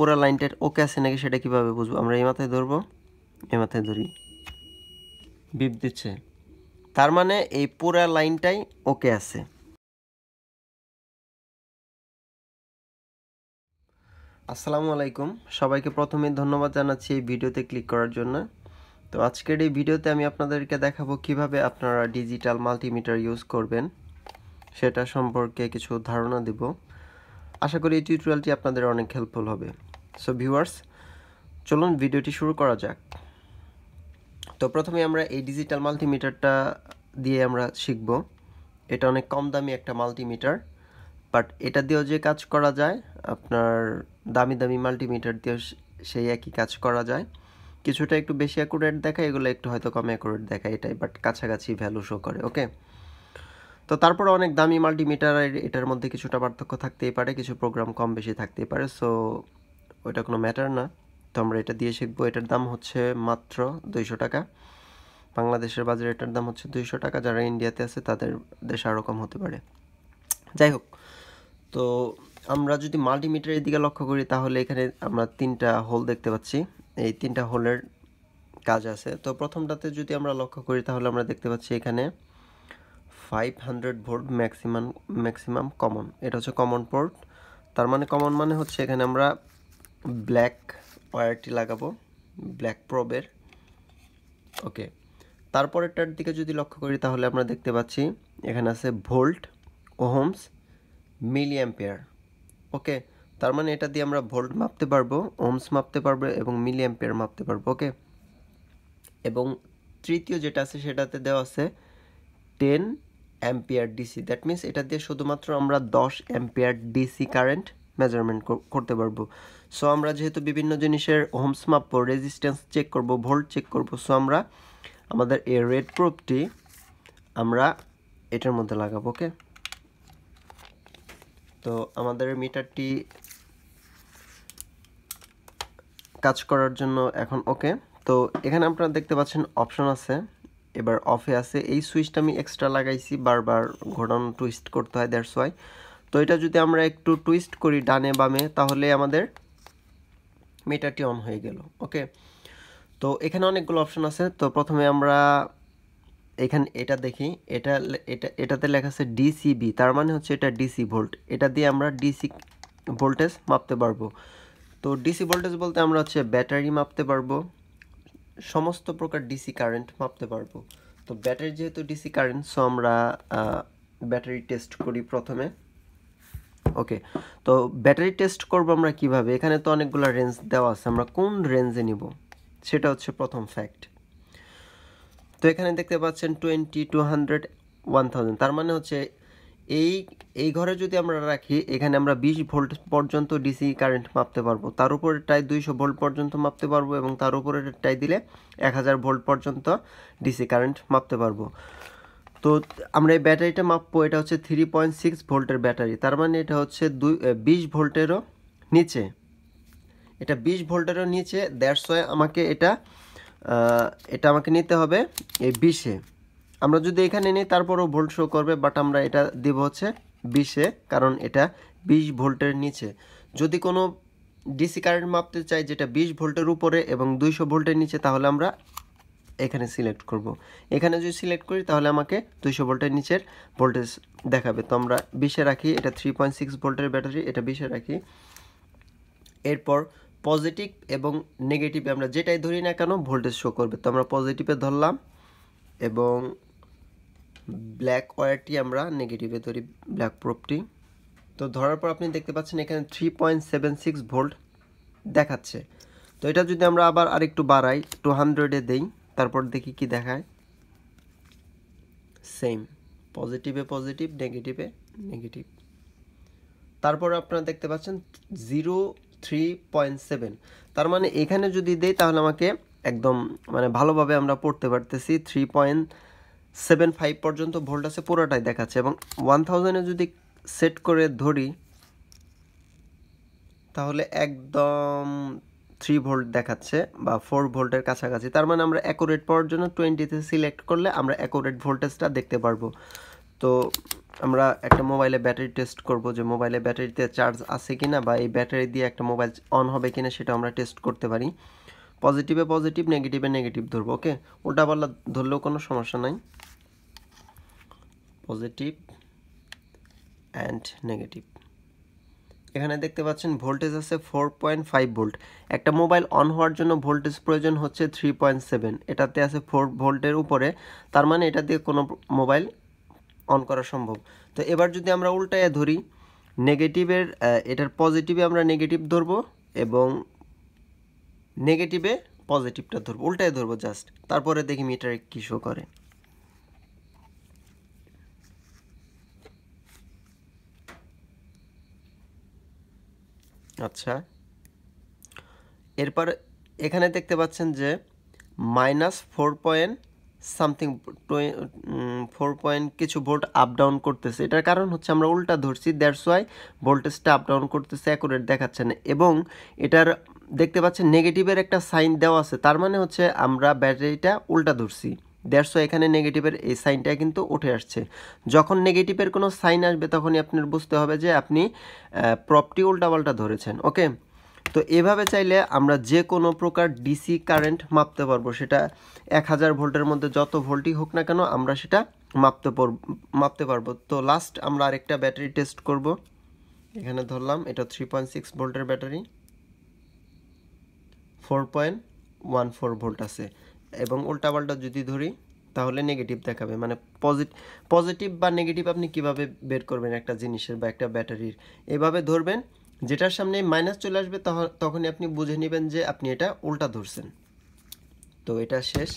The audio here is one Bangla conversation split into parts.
পুরো লাইনটার ওকে আছে নাকি সেটা কিভাবে বুঝবো আমরা এই মাথায় ধরবো এ মাথায় ধরি বিপ দিচ্ছে তার মানে এই পুরা লাইনটাই ওকে আছে আসসালামু আলাইকুম সবাইকে প্রথমে ধন্যবাদ জানাচ্ছি এই ভিডিওতে ক্লিক করার জন্য তো আজকের এই ভিডিওতে আমি আপনাদেরকে দেখাবো কিভাবে আপনারা ডিজিটাল মাল্টিমিটার ইউজ করবেন সেটা সম্পর্কে কিছু ধারণা দেব আশা করি এই টিউটোরিয়ালটি আপনাদের অনেক হেল্পফুল হবে সো ভিউয়ার্স চলুন ভিডিওটি শুরু করা যাক তো প্রথমে আমরা এই ডিজিটাল মাল্টিমিটারটা দিয়ে আমরা শিখব এটা অনেক কম দামি একটা মাল্টিমিটার বাট এটা দিয়েও যে কাজ করা যায় আপনার দামি দামি মাল্টিমিটার দিয়েও সেই একই কাজ করা যায় কিছুটা একটু বেশি অ্যাকুরেট দেখায় এগুলো একটু হয়তো কম অ্যাকুরেট দেখায় এটাই বাট কাছাকাছি ভ্যালু শো করে ওকে তো তারপর অনেক দামি মাল্টিমিটার এটার মধ্যে কিছুটা পার্থক্য থাকতেই পারে কিছু প্রোগ্রাম কম বেশি থাকতেই পারে সো ওইটা কোনো ম্যাটার না তো আমরা এটা দিয়ে শিখবো এটার দাম হচ্ছে মাত্র দুইশো টাকা বাংলাদেশের বাজারে এটার দাম হচ্ছে দুইশো টাকা যারা ইন্ডিয়াতে আছে তাদের দেশে আরও কম হতে পারে যাই হোক তো আমরা যদি মাল্টিমিটারের দিকে লক্ষ্য করি তাহলে এখানে আমরা তিনটা হোল দেখতে পাচ্ছি এই তিনটা হোলের কাজ আছে তো প্রথমটাতে যদি আমরা লক্ষ্য করি তাহলে আমরা দেখতে পাচ্ছি এখানে five hundred volt maximum maximum common এটা হচ্ছে কমন পোর্ট তার মানে কমন মানে হচ্ছে এখানে আমরা ব্ল্যাক ওয়ারটি লাগাবো ব্ল্যাক প্রবের ওকে তারপরেরটার দিকে যদি লক্ষ্য করি তাহলে আমরা দেখতে পাচ্ছি এখানে আছে volt ohms milli ampere okay তার মানে এটা দিয়ে আমরা ভোল্ট মাপতে পারবো ওমস মাপতে পারবো এবং মিলি অ্যাম্পেয়ার মাপতে পারবো ওকে এবং তৃতীয় যেটা আছে সেটাতে দেওয়া আছে ten ampere DC that means এটা দিয়ে শুধুমাত্র আমরা দশ অ্যাম্পিয়ার ডিসি কারেন্ট মেজারমেন্ট করতে পারবো সো আমরা যেহেতু বিভিন্ন জিনিসের হোমস মাপবো রেজিস্ট্যান্স চেক করব ভোল্ট চেক করব সো আমরা আমাদের এই রেড প্রোপটি আমরা এটার মধ্যে লাগাবো ওকে তো আমাদের মিটারটি কাজ করার জন্য এখন ওকে তো এখানে আপনারা দেখতে পাচ্ছেন অপশন আছে এবার অফে আছে এই সুইচটা আমি এক্সট্রা লাগাইছি বারবার ঘোরানো টুইস্ট করতে হয় দ্যাটস ওয়াই তো এটা যদি আমরা একটু টুইস্ট করি ডানে বামে তাহলে আমাদের মিটারটি অন হয়ে গেল ওকে তো এখানে অনেকগুলো অপশন আছে তো প্রথমে আমরা এখানে এটা দেখি এটা এটা এটাতে লেখা আছে ডিসিবি তার মানে হচ্ছে এটা ডিসি ভোল্ট এটা দিয়ে আমরা ডিসি ভোল্টেজ মাপতে পারবো তো ডিসি ভোল্টেজ বলতে আমরা হচ্ছে ব্যাটারি মাপতে পারবো সমস্ত প্রকার ডিসি কারেন্ট মাপতে পারবো তো ব্যাটারি যেহেতু ডিসি কারেন্ট সো আমরা ব্যাটারি টেস্ট করি প্রথমে ওকে তো ব্যাটারি টেস্ট করব আমরা কিভাবে এখানে তো অনেকগুলো রেঞ্জ দেওয়া আছে আমরা কোন রেঞ্জে নিব সেটা হচ্ছে প্রথম ফ্যাক্ট তো এখানে দেখতে পাচ্ছেন twenty two hundred one thousand তার মানে হচ্ছে এই এই ঘরে যদি আমরা রাখি এখানে আমরা বিশ ভোল্ট পর্যন্ত ডিসি কারেন্ট মাপতে পারবো তার উপরে টাই দুইশো ভোল্ট পর্যন্ত মাপতে পারবো এবং তার টাই দিলে এক হাজার ভোল্ট পর্যন্ত ডিসি কারেন্ট মাপতে পারবো তো আমরা এই ব্যাটারিটা মাপবো এটা হচ্ছে থ্রি পয়েন্ট সিক্স ভোল্টের ব্যাটারি তার মানে এটা হচ্ছে দুই বিশ ভোল্টেরও নিচে এটা বিশ ভোল্টেরও নিচে দেড়শো আমাকে এটা এটা আমাকে নিতে হবে এই বিশে আমরা যদি এখানে নিই তারপরও ভোল্ট শো করবে বাট আমরা এটা দেব হচ্ছে বিশে কারণ এটা বিশ ভোল্টের নিচে যদি কোনো ডিসি কারেন্ট মাপতে চাই যেটা বিশ ভোল্টের উপরে এবং দুইশো ভোল্টের নিচে তাহলে আমরা এখানে সিলেক্ট করব। এখানে যদি সিলেক্ট করি তাহলে আমাকে দুইশো ভোল্টের নিচের ভোল্টেজ দেখাবে তো আমরা বিশে রাখি এটা থ্রি পয়েন্ট সিক্স ভোল্টের ব্যাটারি এটা বিশে রাখি এরপর পজিটিভ এবং নেগেটিভে আমরা যেটাই ধরি না কেন ভোল্টেজ শো করবে তো আমরা পজিটিভে ধরলাম এবং ব্ল্যাক ওয়ারটি আমরা নেগেটিভে ধরি ব্ল্যাক প্রোপটি তো ধরার পর আপনি দেখতে পাচ্ছেন এখানে three point seven six volt দেখাচ্ছে তো এটা যদি আমরা আবার আরেকটু বাড়াই টু হান্ড্রেডে দেই তারপর দেখি কি দেখায় সেম পজিটিভে পজিটিভ নেগেটিভে নেগেটিভ তারপর আপনারা দেখতে পাচ্ছেন জিরো থ্রি পয়েন্ট সেভেন তার মানে এখানে যদি দেই তাহলে আমাকে একদম মানে ভালোভাবে আমরা পড়তে পারতেছি থ্রি পয়েন্ট সেভেন ফাইভ পর্যন্ত ভোল্ট আছে পুরোটাই দেখাচ্ছে এবং ওয়ান থাউজেন্ডে যদি সেট করে ধরি তাহলে একদম থ্রি ভোল্ট দেখাচ্ছে বা ফোর ভোল্টের কাছাকাছি তার মানে আমরা অ্যাকোরেট পাওয়ার জন্য টোয়েন্টিতে সিলেক্ট করলে আমরা অ্যাকোরেট ভোল্টেজটা দেখতে পারবো তো আমরা একটা মোবাইলে ব্যাটারি টেস্ট করব যে মোবাইলে ব্যাটারিতে চার্জ আছে কি না বা এই ব্যাটারি দিয়ে একটা মোবাইল অন হবে কি না সেটা আমরা টেস্ট করতে পারি পজিটিভে পজিটিভ নেগেটিভে নেগেটিভ ধরবো ওকে ওটা বললা ধরলেও কোনো সমস্যা নাই পজিটিভ অ্যান্ড নেগেটিভ এখানে দেখতে পাচ্ছেন ভোল্টেজ আছে ফোর পয়েন্ট ফাইভ ভোল্ট একটা মোবাইল অন হওয়ার জন্য ভোল্টেজ প্রয়োজন হচ্ছে থ্রি পয়েন্ট সেভেন এটাতে আছে ফোর ভোল্টের উপরে তার মানে এটা দিয়ে কোনো মোবাইল অন করা সম্ভব তো এবার যদি আমরা উল্টায় ধরি নেগেটিভের এটার পজিটিভে আমরা নেগেটিভ ধরবো এবং নেগেটিভে পজিটিভটা ধরবো উল্টায় ধরবো জাস্ট তারপরে দেখি মিটারে কী শো করে আচ্ছা এরপর এখানে দেখতে পাচ্ছেন যে minus four point something four point কিছু ভোল্ট আপ ডাউন করতেছে এটার কারণ হচ্ছে আমরা উল্টা ধরছি দ্যাটস ওয়াই ভোল্টেজটা আপ ডাউন করতেছে অ্যাকুরেট দেখাচ্ছে না এবং এটার দেখতে পাচ্ছেন নেগেটিভের একটা সাইন দেওয়া আছে তার মানে হচ্ছে আমরা ব্যাটারিটা উল্টা ধরছি দেড়শো এখানে নেগেটিভের এই সাইনটা কিন্তু উঠে আসছে যখন নেগেটিভের কোনো সাইন আসবে তখনই আপনার বুঝতে হবে যে আপনি প্রপটি উল্টাপাল্টা ধরেছেন ওকে তো এভাবে চাইলে আমরা যে কোনো প্রকার ডিসি কারেন্ট মাপতে পারবো সেটা এক হাজার ভোল্টের মধ্যে যত ভোল্টই হোক না কেন আমরা সেটা মাপতে পর মাপতে পারবো তো লাস্ট আমরা আরেকটা ব্যাটারি টেস্ট করব এখানে ধরলাম এটা থ্রি পয়েন্ট সিক্স ভোল্টের battery four point one four volt আছে এবং উল্টা পাল্টা যদি ধরি তাহলে নেগেটিভ দেখাবে মানে পজিট পজিটিভ বা নেগেটিভ আপনি কিভাবে বের করবেন একটা জিনিসের বা একটা ব্যাটারির এভাবে ধরবেন যেটার সামনে মাইনাস চলে আসবে তখনই আপনি বুঝে নেবেন যে আপনি এটা উল্টা ধরছেন তো এটা শেষ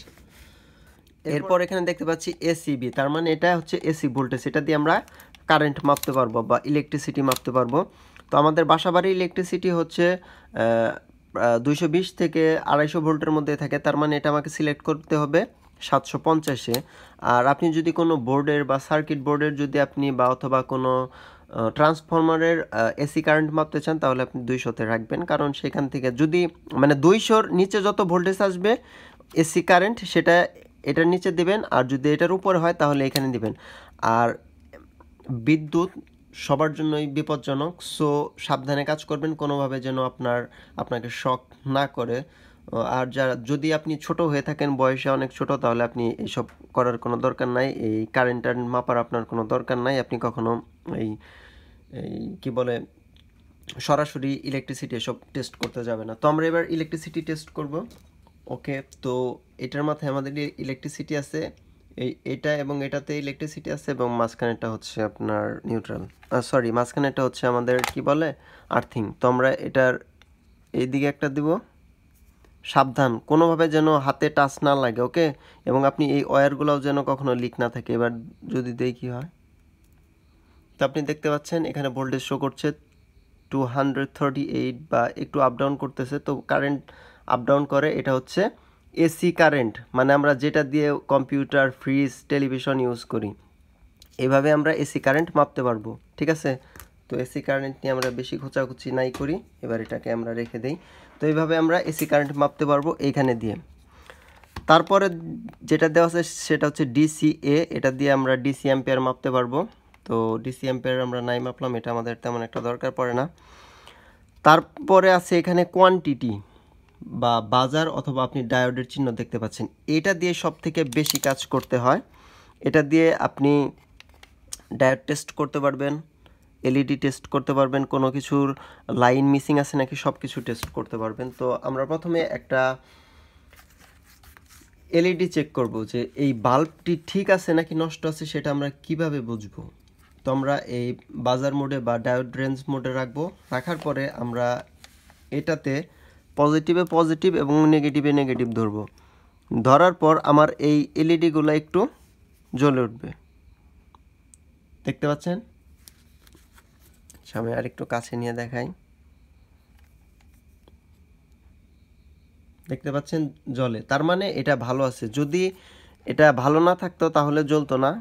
এরপর এখানে দেখতে পাচ্ছি এসিবি তার মানে এটা হচ্ছে এসি ভোল্টেজ এটা দিয়ে আমরা কারেন্ট মাপতে পারবো বা ইলেকট্রিসিটি মাপতে পারবো তো আমাদের বাসাবাড়ি ইলেকট্রিসিটি হচ্ছে দুইশো থেকে আড়াইশো ভোল্টের মধ্যে থাকে তার মানে এটা আমাকে সিলেক্ট করতে হবে সাতশো পঞ্চাশে আর আপনি যদি কোনো বোর্ডের বা সার্কিট বোর্ডের যদি আপনি বা অথবা কোনো ট্রান্সফরমারের এসি কারেন্ট মাপতে চান তাহলে আপনি দুইশোতে রাখবেন কারণ সেখান থেকে যদি মানে দুইশোর নিচে যত ভোল্টেজ আসবে এসি কারেন্ট সেটা এটার নিচে দেবেন আর যদি এটার উপরে হয় তাহলে এখানে দিবেন আর বিদ্যুৎ সবার জন্যই বিপজ্জনক সো সাবধানে কাজ করবেন কোনোভাবে যেন আপনার আপনাকে শখ না করে আর যারা যদি আপনি ছোট হয়ে থাকেন বয়সে অনেক ছোট তাহলে আপনি এসব করার কোনো দরকার নাই এই কারেন্টার মাপার আপনার কোনো দরকার নাই আপনি কখনো এই এই কী বলে সরাসরি ইলেকট্রিসিটি এসব টেস্ট করতে যাবে না তো আমরা এবার ইলেকট্রিসিটি টেস্ট করব ওকে তো এটার মাথায় আমাদের ইলেকট্রিসিটি আছে এই এটা এবং এটাতে ইলেকট্রিসিটি আছে এবং মাঝখানেটা হচ্ছে আপনার নিউট্রাল সরি মাঝখানেটা হচ্ছে আমাদের কি বলে আর্থিং তো আমরা এটার এই দিকে একটা দিব সাবধান কোনোভাবে যেন হাতে টাচ না লাগে ওকে এবং আপনি এই ওয়্যারগুলোও যেন কখনো লিক না থাকে এবার যদি দেই কি হয় তো আপনি দেখতে পাচ্ছেন এখানে ভোল্টেজ শো করছে টু হান্ড্রেড থার্টি এইট বা একটু আপ ডাউন করতেছে তো কারেন্ট আপ ডাউন করে এটা হচ্ছে এসি কারেন্ট মানে আমরা যেটা দিয়ে কম্পিউটার ফ্রিজ টেলিভিশন ইউজ করি এভাবে আমরা এসি কারেন্ট মাপতে পারবো ঠিক আছে তো এসি কারেন্ট নিয়ে আমরা বেশি খোঁচাখুচি নাই করি এবার এটাকে আমরা রেখে দেই তো এইভাবে আমরা এসি কারেন্ট মাপতে পারবো এইখানে দিয়ে তারপরে যেটা দেওয়া আছে সেটা হচ্ছে ডিসিএ এটা দিয়ে আমরা ডিসি অ্যাম্পেয়ার মাপতে পারবো তো ডিসি অ্যাম্পেয়ার আমরা নাই মাপলাম এটা আমাদের তেমন একটা দরকার পড়ে না তারপরে আছে এখানে কোয়ান্টিটি বা বাজার অথবা আপনি ডায়োডের চিহ্ন দেখতে পাচ্ছেন এটা দিয়ে সব থেকে বেশি কাজ করতে হয় এটা দিয়ে আপনি ডায়োড টেস্ট করতে পারবেন এলইডি টেস্ট করতে পারবেন কোনো কিছুর লাইন মিসিং আছে নাকি সব কিছু টেস্ট করতে পারবেন তো আমরা প্রথমে একটা এলইডি চেক করব যে এই বাল্বটি ঠিক আছে নাকি নষ্ট আছে সেটা আমরা কিভাবে বুঝবো তো আমরা এই বাজার মোডে বা ডায়োড রেঞ্জ মোডে রাখবো রাখার পরে আমরা এটাতে পজিটিভে পজিটিভ এবং নেগেটিভে নেগেটিভ ধরব ধরার পর আমার এই এলইডিগুলো একটু জ্বলে উঠবে দেখতে পাচ্ছেন সামনে আর একটু কাছে নিয়ে দেখাই দেখতে পাচ্ছেন জলে তার মানে এটা ভালো আছে যদি এটা ভালো না থাকতো তাহলে জ্বলতো না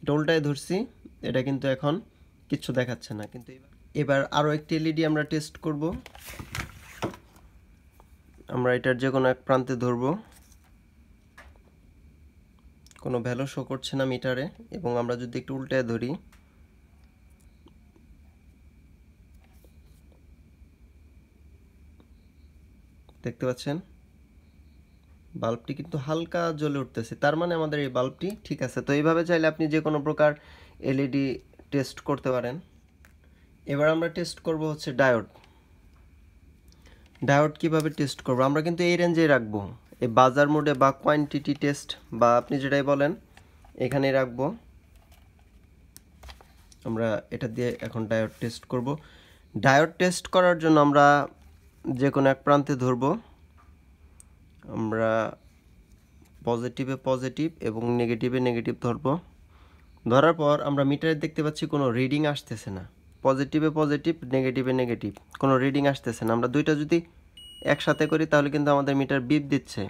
এটা উল্টায় ধরছি এটা কিন্তু এখন কিচ্ছু দেখাচ্ছে না কিন্তু এবার আরও একটি এলইডি আমরা টেস্ট করব আমরা এটার যে কোনো এক প্রান্তে ধরব কোনো ভ্যালু শো করছে না মিটারে এবং আমরা যদি একটু উল্টায় ধরি দেখতে পাচ্ছেন বাল্বটি কিন্তু হালকা জ্বলে উঠতেছে তার মানে আমাদের এই বাল্বটি ঠিক আছে তো এইভাবে চাইলে আপনি যে কোনো প্রকার এলইডি টেস্ট করতে পারেন এবার আমরা টেস্ট করব হচ্ছে ডায়োড ডায়োড কিভাবে টেস্ট করব আমরা কিন্তু এই রেঞ্জে রাখবো এই বাজার মোডে বা কোয়ান্টিটি টেস্ট বা আপনি যেটাই বলেন এখানে রাখবো আমরা এটা দিয়ে এখন ডায়োড টেস্ট করব ডায়োড টেস্ট করার জন্য আমরা যে কোনো এক প্রান্তে ধরব আমরা পজিটিভে পজিটিভ এবং নেগেটিভে নেগেটিভ ধরব ধরার পর আমরা মিটারে দেখতে পাচ্ছি কোনো রিডিং আসতেছে না পজিটিভে পজিটিভ নেগেটিভে নেগেটিভ কোনো রিডিং আসতেছে না আমরা দুইটা যদি একসাথে করি তাহলে কিন্তু আমাদের মিটার বিপ দিচ্ছে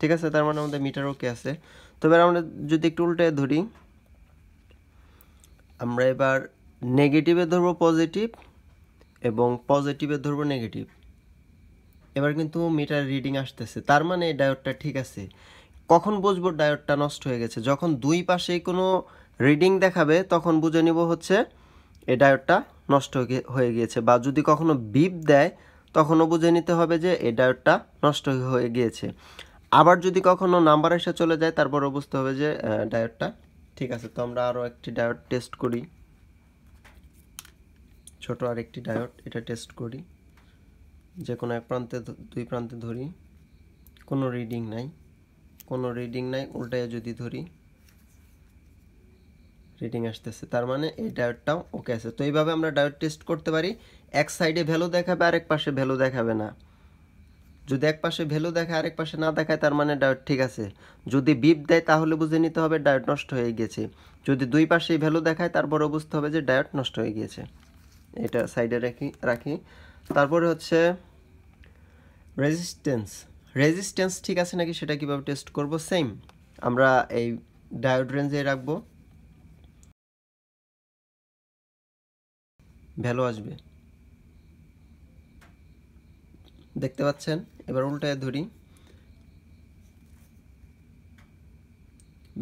ঠিক আছে তার মানে আমাদের মিটার ওকে আছে তবে আমরা যদি একটু উল্টে ধরি আমরা এবার নেগেটিভে ধরবো পজিটিভ এবং পজিটিভে ধরবো নেগেটিভ এবার কিন্তু মিটার রিডিং আসতেছে তার মানে ডায়োডটা ঠিক আছে কখন বুঝবো ডায়োডটা নষ্ট হয়ে গেছে যখন দুই পাশেই কোনো রিডিং দেখাবে তখন বুঝে নিব হচ্ছে এই ডায়োডটা নষ্ট হয়ে গিয়েছে বা যদি কখনো বিপ দেয় তখনও বুঝে নিতে হবে যে এই ডায়োডটা নষ্ট হয়ে গিয়েছে আবার যদি কখনো নাম্বার এসে চলে যায় তারপরও বুঝতে হবে যে ডায়োডটা ঠিক আছে তো আমরা আরও একটি ডায়োড টেস্ট করি ছোট আরেকটি ডায়োড এটা টেস্ট করি যে কোনো এক প্রান্তে দুই প্রান্তে ধরি কোনো রিডিং নাই কোনো রিডিং নাই উল্টায় যদি ধরি রিডিং আসতেছে তার মানে এই ডায়োডটাও ওকে আছে তো এইভাবে আমরা ডায়োড টেস্ট করতে পারি এক সাইডে ভ্যালু দেখাবে আরেক পাশে ভ্যালু দেখাবে না যদি এক পাশে ভ্যালু দেখায় আরেক পাশে না দেখায় তার মানে ডায়োড ঠিক আছে যদি বিপ দেয় তাহলে বুঝে নিতে হবে ডায়োড নষ্ট হয়ে গেছে যদি দুই পাশেই ভ্যালু দেখায় তারপরে বুঝতে হবে যে ডায়োড নষ্ট হয়ে গিয়েছে এটা সাইডে রাখি রাখি তারপরে হচ্ছে রেজিস্ট্যান্স রেজিস্ট্যান্স ঠিক আছে নাকি সেটা কীভাবে টেস্ট করব সেম আমরা এই ডায়োড রেঞ্জে রাখবো ভ্যালু আসবে দেখতে পাচ্ছেন এবার উল্টায় ধরি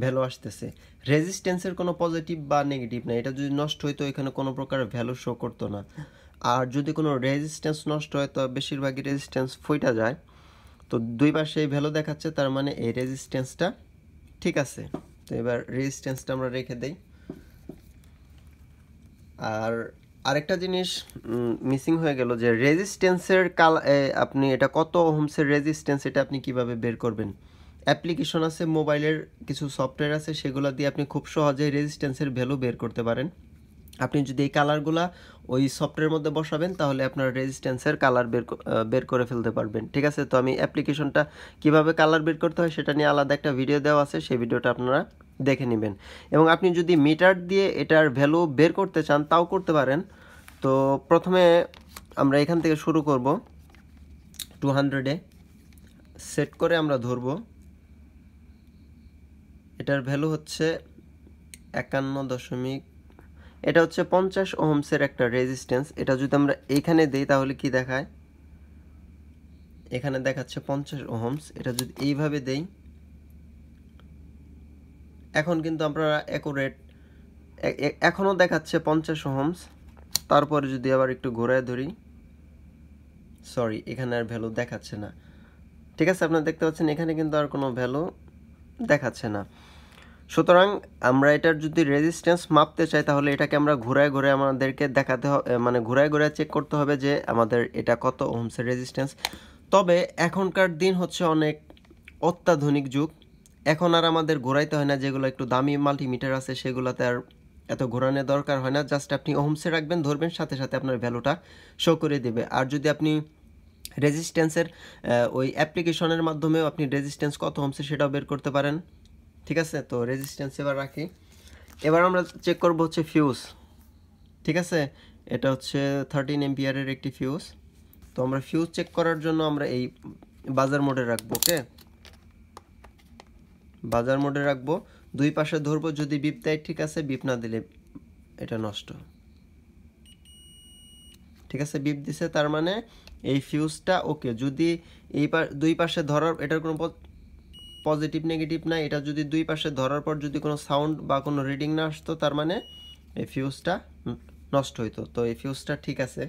ভ্যালু আসতেছে রেজিস্ট্যান্সের কোনো পজিটিভ বা নেগেটিভ না এটা যদি নষ্ট হইতো এখানে কোনো প্রকার ভ্যালু শো করতো না আর যদি কোনো রেজিস্ট্যান্স নষ্ট হয় তো বেশিরভাগই রেজিস্ট্যান্স ফইটা যায় তো দুই পাশে ভ্যালু দেখাচ্ছে তার মানে এই রেজিস্ট্যান্সটা ঠিক আছে তো এবার রেজিস্ট্যান্সটা আমরা রেখে দেই আর আরেকটা জিনিস মিসিং হয়ে গেল যে রেজিস্ট্যান্সের কাল আপনি এটা কত হোমসের রেজিস্ট্যান্স এটা আপনি কিভাবে বের করবেন অ্যাপ্লিকেশন আছে মোবাইলের কিছু সফটওয়্যার আছে সেগুলো দিয়ে আপনি খুব সহজেই রেজিস্ট্যান্সের ভ্যালু বের করতে পারেন আপনি যদি এই কালারগুলা ওই সফটওয়্যারের মধ্যে বসাবেন তাহলে আপনার রেজিস্ট্যান্সের কালার বের বের করে ফেলতে পারবেন ঠিক আছে তো আমি অ্যাপ্লিকেশনটা কিভাবে কালার বের করতে হয় সেটা নিয়ে আলাদা একটা ভিডিও দেওয়া আছে সেই ভিডিওটা আপনারা দেখে নেবেন এবং আপনি যদি মিটার দিয়ে এটার ভ্যালু বের করতে চান তাও করতে পারেন তো প্রথমে আমরা এখান থেকে শুরু করব টু হান্ড্রেডে সেট করে আমরা ধরব এটার ভ্যালু হচ্ছে একান্ন দশমিক এটা হচ্ছে পঞ্চাশ ওহমসের একটা রেজিস্ট্যান্স এটা যদি আমরা এখানে দিই তাহলে কি দেখায় এখানে দেখাচ্ছে পঞ্চাশ ওহমস এটা যদি এইভাবে দেই এখন কিন্তু আমরা অ্যাকুরেট এখনও দেখাচ্ছে পঞ্চাশ ওহমস তারপরে যদি আবার একটু ঘোরায় ধরি সরি এখানে আর ভ্যালু দেখাচ্ছে না ঠিক আছে আপনারা দেখতে পাচ্ছেন এখানে কিন্তু আর কোনো ভ্যালু দেখাচ্ছে না সুতরাং আমরা এটার যদি রেজিস্ট্যান্স মাপতে চাই তাহলে এটাকে আমরা ঘোরায় ঘুরে আমাদেরকে দেখাতে হবে মানে ঘোরায় ঘুরে চেক করতে হবে যে আমাদের এটা কত ওহমসের রেজিস্ট্যান্স তবে এখনকার দিন হচ্ছে অনেক অত্যাধুনিক যুগ এখন আর আমাদের ঘোরাইতে হয় না যেগুলো একটু দামি মাল্টিমিটার আছে সেগুলোতে আর এত ঘোরানোর দরকার হয় না জাস্ট আপনি ওহমসে রাখবেন ধরবেন সাথে সাথে আপনার ভ্যালুটা শো করে দেবে আর যদি আপনি রেজিস্ট্যান্সের ওই অ্যাপ্লিকেশনের মাধ্যমেও আপনি রেজিস্ট্যান্স কত হোমসে সেটাও বের করতে পারেন ঠিক আছে তো রেজিস্ট্যান্স এবার রাখি এবার আমরা চেক করব হচ্ছে ফিউজ ঠিক আছে এটা হচ্ছে থার্টিন এমপিয়ারের একটি ফিউজ তো আমরা ফিউজ চেক করার জন্য আমরা এই বাজার মোডে রাখবো ওকে বাজার মোডে রাখবো দুই পাশে ধরবো যদি বিপ দেয় ঠিক আছে বিপ না দিলে এটা নষ্ট ঠিক আছে বিপ দিছে তার মানে এই ফিউজটা ওকে যদি এই দুই পাশে ধরার এটার কোনো পজিটিভ নেগেটিভ না এটা যদি দুই পাশে ধরার পর যদি কোনো সাউন্ড বা কোনো রিডিং না আসতো তার মানে এই ফিউজটা নষ্ট হইতো তো এই ফিউজটা ঠিক আছে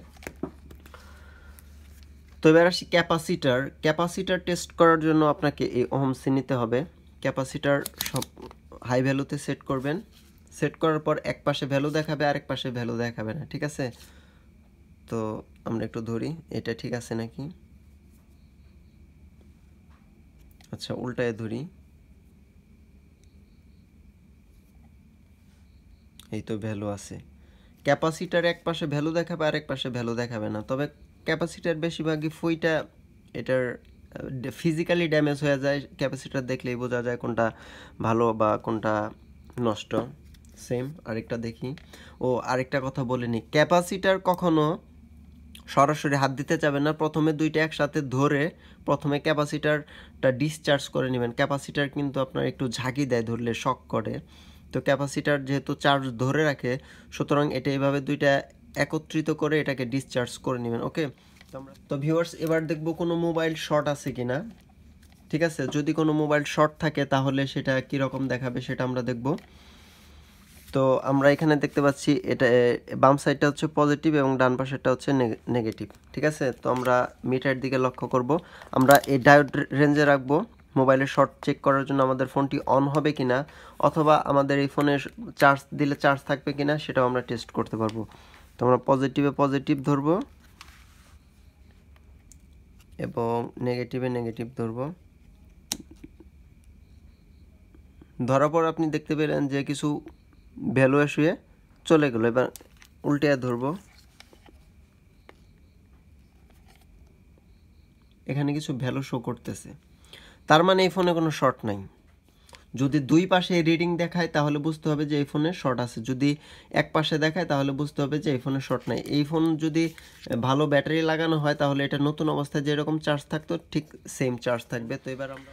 তো এবার আসি ক্যাপাসিটার ক্যাপাসিটার টেস্ট করার জন্য আপনাকে এই ওহমসি নিতে হবে ক্যাপাসিটার সব হাই ভ্যালুতে সেট করবেন সেট করার পর এক পাশে ভ্যালু দেখাবে আরেক পাশে ভ্যালু দেখাবে না ঠিক আছে তো আমরা একটু ধরি এটা ঠিক আছে নাকি আচ্ছা উল্টায় ধরি এই তো ভ্যালু আছে ক্যাপাসিটার এক পাশে ভ্যালু দেখাবে আর এক পাশে ভ্যালু দেখাবে না তবে ক্যাপাসিটার বেশিরভাগই ফুইটা এটার ফিজিক্যালি ড্যামেজ হয়ে যায় ক্যাপাসিটার দেখলেই বোঝা যায় কোনটা ভালো বা কোনটা নষ্ট সেম আরেকটা দেখি ও আরেকটা কথা বলিনি ক্যাপাসিটার কখনো সরাসরি হাত দিতে যাবেন না প্রথমে দুইটা একসাথে ধরে প্রথমে ক্যাপাসিটারটা ডিসচার্জ করে নেবেন ক্যাপাসিটার কিন্তু আপনার একটু ঝাঁকি দেয় ধরলে শক করে তো ক্যাপাসিটার যেহেতু চার্জ ধরে রাখে সুতরাং এটা এইভাবে দুইটা একত্রিত করে এটাকে ডিসচার্জ করে নেবেন ওকে তো আমরা তো ভিউয়ার্স এবার দেখব কোনো মোবাইল শর্ট আছে কি না ঠিক আছে যদি কোনো মোবাইল শর্ট থাকে তাহলে সেটা কীরকম দেখাবে সেটা আমরা দেখব তো আমরা এখানে দেখতে পাচ্ছি এটা বাম সাইডটা হচ্ছে পজিটিভ এবং ডান পাশেরটা হচ্ছে নেগেটিভ ঠিক আছে তো আমরা মিটারের দিকে লক্ষ্য করব আমরা এই ডায়োড রেঞ্জে রাখবো মোবাইলের শর্ট চেক করার জন্য আমাদের ফোনটি অন হবে কিনা অথবা আমাদের এই ফোনে চার্জ দিলে চার্জ থাকবে কিনা সেটাও আমরা টেস্ট করতে পারবো তো আমরা পজিটিভে পজিটিভ ধরব এবং নেগেটিভে নেগেটিভ ধরব ধরার পর আপনি দেখতে পেলেন যে কিছু ভ্যালু শুয়ে চলে গেল এবার উল্টে ধরবো এখানে কিছু ভ্যালু শো করতেছে তার মানে এই ফোনে কোনো শর্ট নাই যদি দুই পাশে রিডিং দেখায় তাহলে বুঝতে হবে যে এই ফোনে শর্ট আছে যদি এক পাশে দেখায় তাহলে বুঝতে হবে যে এই ফোনে শর্ট নাই এই ফোন যদি ভালো ব্যাটারি লাগানো হয় তাহলে এটা নতুন অবস্থায় যেরকম চার্জ থাকতো ঠিক সেম চার্জ থাকবে তো এবার আমরা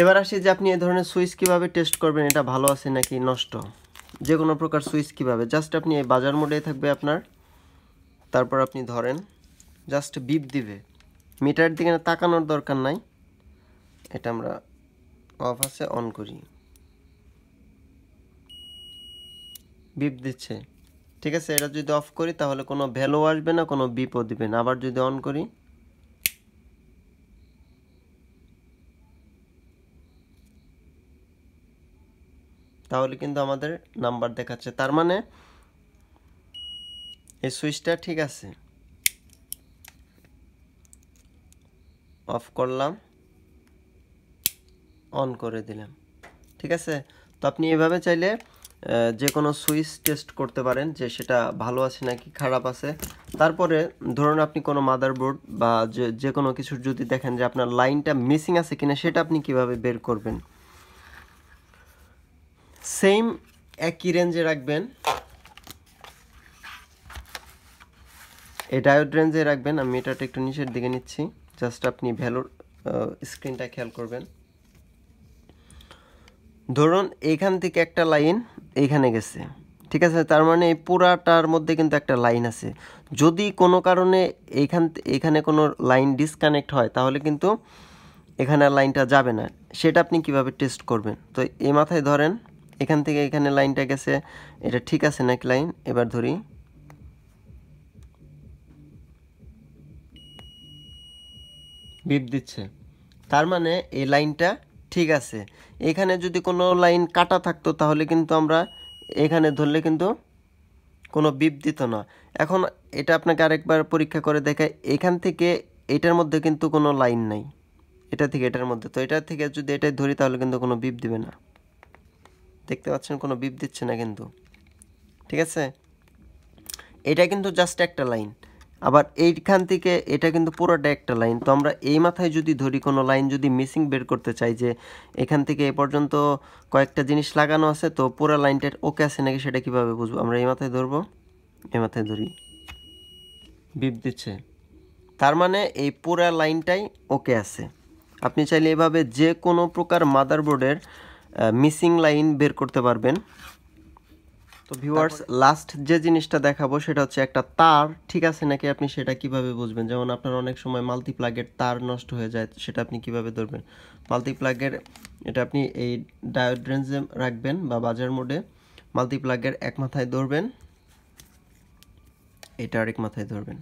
এবার আসি যে আপনি এই ধরনের সুইচ কীভাবে টেস্ট করবেন এটা ভালো আছে নাকি নষ্ট যে কোনো প্রকার সুইচ কীভাবে জাস্ট আপনি এই বাজার মোডেই থাকবে আপনার তারপর আপনি ধরেন জাস্ট বিপ দিবে মিটার দিকে তাকানোর দরকার নাই এটা আমরা অফ আছে অন করি বিপ দিচ্ছে ঠিক আছে এটা যদি অফ করি তাহলে কোনো ভ্যালু আসবে না কোনো বিপও দিবে না আবার যদি অন করি তাহলে কিন্তু আমাদের নাম্বার দেখাচ্ছে তার মানে এই সুইচটা ঠিক আছে অফ করলাম অন করে দিলাম ঠিক আছে তো আপনি এভাবে চাইলে যে কোনো সুইচ টেস্ট করতে পারেন যে সেটা ভালো আছে নাকি খারাপ আছে তারপরে ধরুন আপনি কোনো মাদারবোর্ড বা যে কোনো কিছুর যদি দেখেন যে আপনার লাইনটা মিসিং আছে কিনা সেটা আপনি কিভাবে বের করবেন সেম একই রেঞ্জে রাখবেন এই ডায়োড রেঞ্জে রাখবেন আমি এটাটা একটু নিচের দিকে নিচ্ছি জাস্ট আপনি ভ্যালুর স্ক্রিনটা খেয়াল করবেন ধরুন এখান থেকে একটা লাইন এইখানে গেছে ঠিক আছে তার মানে এই পুরাটার মধ্যে কিন্তু একটা লাইন আছে যদি কোনো কারণে এইখান এখানে কোনো লাইন ডিসকানেক্ট হয় তাহলে কিন্তু এখানে লাইনটা যাবে না সেটা আপনি কিভাবে টেস্ট করবেন তো এ মাথায় ধরেন এখান থেকে এখানে লাইনটা গেছে এটা ঠিক আছে নাকি লাইন এবার ধরি বিপ দিচ্ছে তার মানে এই লাইনটা ঠিক আছে এখানে যদি কোনো লাইন কাটা থাকতো তাহলে কিন্তু আমরা এখানে ধরলে কিন্তু কোনো বিপ দিত না এখন এটা আপনাকে আরেকবার পরীক্ষা করে দেখায় এখান থেকে এটার মধ্যে কিন্তু কোনো লাইন নাই এটা থেকে এটার মধ্যে তো এটা থেকে যদি এটাই ধরি তাহলে কিন্তু কোনো বিপ দিবে না দেখতে পাচ্ছেন কোনো বিপ দিচ্ছে না কিন্তু ঠিক আছে এটা কিন্তু জাস্ট একটা লাইন আবার এইখান থেকে এটা কিন্তু পুরোটা একটা লাইন তো আমরা এই মাথায় যদি ধরি কোনো লাইন যদি মিসিং বের করতে চাই যে এখান থেকে এ পর্যন্ত কয়েকটা জিনিস লাগানো আছে তো পুরো লাইনটার ওকে আছে নাকি সেটা কীভাবে বুঝবো আমরা এই মাথায় ধরবো এ মাথায় ধরি বিপ দিচ্ছে তার মানে এই পুরা লাইনটাই ওকে আছে আপনি চাইলে এভাবে যে কোনো প্রকার মাদারবোর্ডের মিসিং লাইন বের করতে পারবেন তো ভিউয়ার্স লাস্ট যে জিনিসটা দেখাবো সেটা হচ্ছে একটা তার ঠিক আছে নাকি আপনি সেটা কিভাবে বুঝবেন যেমন আপনার অনেক সময় মাল্টি প্লাগের তার নষ্ট হয়ে যায় সেটা আপনি কিভাবে ধরবেন মাল্টি প্লাগের এটা আপনি এই ডায়োড রাখবেন বা বাজার মোডে মাল্টি প্লাগের এক মাথায় ধরবেন এটা আরেক মাথায় ধরবেন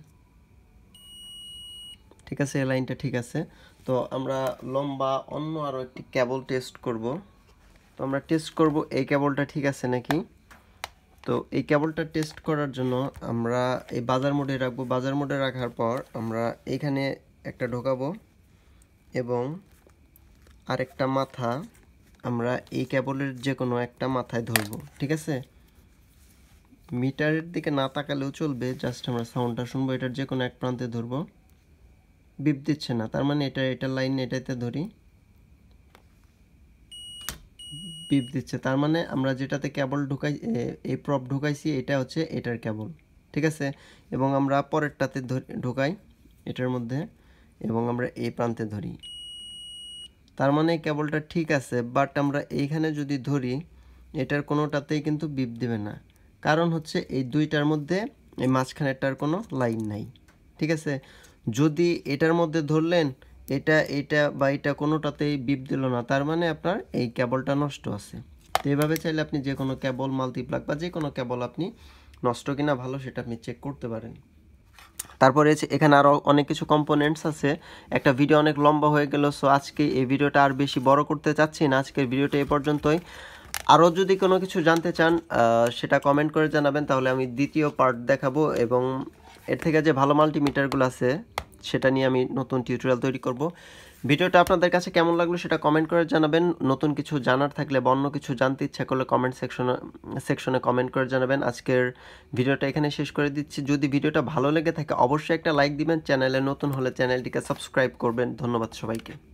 ঠিক আছে এই লাইনটা ঠিক আছে তো আমরা লম্বা অন্য আরও একটি ক্যাবল টেস্ট করবো তো আমরা টেস্ট করব এই কেবলটা ঠিক আছে নাকি তো এই কেবলটা টেস্ট করার জন্য আমরা এই বাজার মোডে রাখবো বাজার মোডে রাখার পর আমরা এখানে একটা ঢোকাবো এবং আরেকটা মাথা আমরা এই কেবলের যে কোনো একটা মাথায় ধরব ঠিক আছে মিটারের দিকে না তাকালেও চলবে জাস্ট আমরা সাউন্ডটা শুনবো এটার যে কোনো এক প্রান্তে ধরবো বিপ দিচ্ছে না তার মানে এটা এটা লাইন এটাতে ধরি পিপ দিচ্ছে তার মানে আমরা যেটাতে কেবল ঢুকাই এই প্রপ ঢুকাইছি এটা হচ্ছে এটার কেবল ঠিক আছে এবং আমরা পরেরটাতে ঢুকাই এটার মধ্যে এবং আমরা এই প্রান্তে ধরি তার মানে কেবলটা ঠিক আছে বাট আমরা এইখানে যদি ধরি এটার কোনোটাতেই কিন্তু বিপ দেবে না কারণ হচ্ছে এই দুইটার মধ্যে এই মাঝখানেরটার কোনো লাইন নাই ঠিক আছে যদি এটার মধ্যে ধরলেন এটা এটা বা এটা কোনোটাতেই বিপ দিল না তার মানে আপনার এই কেবলটা নষ্ট আছে তো এভাবে চাইলে আপনি যে কোনো কেবল মাল্টিপ্লাক বা যে কোনো কেবল আপনি নষ্ট কিনা ভালো সেটা আপনি চেক করতে পারেন তারপরে এখানে আরও অনেক কিছু কম্পোনেন্টস আছে একটা ভিডিও অনেক লম্বা হয়ে গেল সো আজকে এই ভিডিওটা আর বেশি বড় করতে চাচ্ছি না আজকের ভিডিওটা এ পর্যন্তই আরও যদি কোনো কিছু জানতে চান সেটা কমেন্ট করে জানাবেন তাহলে আমি দ্বিতীয় পার্ট দেখাবো এবং এর থেকে যে ভালো মাল্টিমিটারগুলো আছে সেটা নিয়ে আমি নতুন টিউটোরিয়াল তৈরি করব ভিডিওটা আপনাদের কাছে কেমন লাগলো সেটা কমেন্ট করে জানাবেন নতুন কিছু জানার থাকলে বা অন্য কিছু জানতে ইচ্ছা করলে কমেন্ট সেকশনে সেকশনে কমেন্ট করে জানাবেন আজকের ভিডিওটা এখানে শেষ করে দিচ্ছি যদি ভিডিওটা ভালো লেগে থাকে অবশ্যই একটা লাইক দিবেন চ্যানেলে নতুন হলে চ্যানেলটিকে সাবস্ক্রাইব করবেন ধন্যবাদ সবাইকে